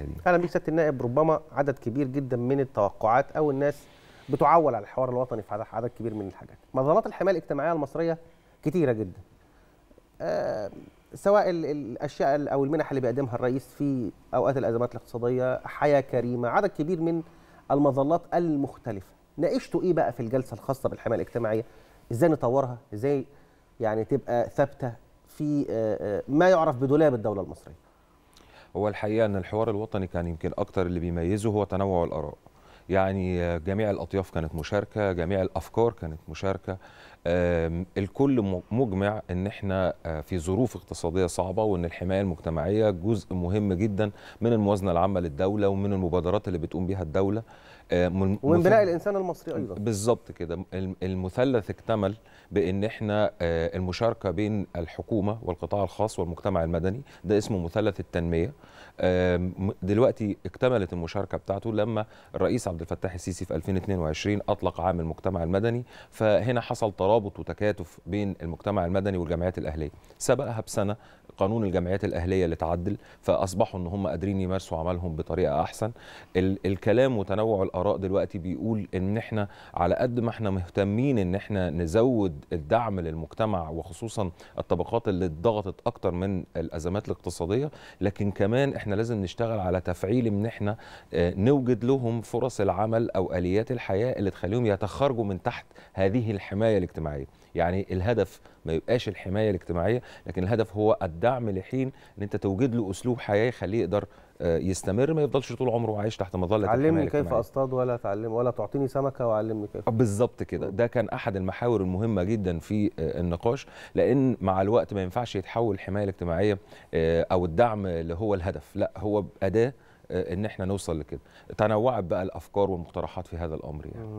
المشاهدين اهلا بيك سياده النائب ربما عدد كبير جدا من التوقعات او الناس بتعول على الحوار الوطني في عدد كبير من الحاجات مظلات الحمايه الاجتماعيه المصريه كتيره جدا آه، سواء الاشياء او المنح اللي بيقدمها الرئيس في اوقات الازمات الاقتصاديه حياه كريمه عدد كبير من المظلات المختلفه ناقشتوا ايه بقى في الجلسه الخاصه بالحمايه الاجتماعيه ازاي نطورها ازاي يعني تبقى ثابته في آه، آه، ما يعرف بدولاب الدوله المصريه هو الحقيقه ان الحوار الوطني كان يمكن اكتر اللي بيميزه هو تنوع الاراء يعني جميع الاطياف كانت مشاركه جميع الافكار كانت مشاركه الكل مجمع ان احنا آه، في ظروف اقتصاديه صعبه وان الحمايه المجتمعيه جزء مهم جدا من الموازنه العامه للدوله ومن المبادرات اللي بتقوم بها الدوله آه، ومن بناء الانسان المصري ايضا بالظبط كده المثلث اكتمل بان احنا آه، المشاركه بين الحكومه والقطاع الخاص والمجتمع المدني ده اسمه مثلث التنميه دلوقتي اكتملت المشاركه بتاعته لما الرئيس عبد الفتاح السيسي في 2022 اطلق عام المجتمع المدني فهنا حصل ترابط ترابط وتكاتف بين المجتمع المدني والجمعيات الاهليه سبقها بسنه قانون الجمعيات الاهليه اللي اتعدل فاصبحوا ان هم قادرين يمارسوا عملهم بطريقه احسن الكلام وتنوع الاراء دلوقتي بيقول ان احنا على قد ما احنا مهتمين ان احنا نزود الدعم للمجتمع وخصوصا الطبقات اللي اتضغطت اكتر من الازمات الاقتصاديه لكن كمان احنا لازم نشتغل على تفعيل ان احنا آه، نوجد لهم فرص العمل او اليات الحياه اللي تخليهم يتخرجوا من تحت هذه الحمايه الاجتماعيه يعني الهدف ما يبقاش الحمايه الاجتماعيه لكن الهدف هو الدعم دعم لحين ان انت توجد له اسلوب حياه يخليه يقدر آه، يستمر ما يفضلش طول عمره عايش تحت مظله الحمايه علمني كيف اصطاد ولا تعلم ولا تعطيني سمكه وعلمني كيف آه، بالظبط كده ده كان احد المحاور المهمه جدا في آه، النقاش لان مع الوقت ما ينفعش يتحول الحمايه الاجتماعيه او الدعم اللي هو الهدف لا هو اداه ان احنا نوصل لكده تنوعت بقى الافكار والمقترحات في هذا الامر يعني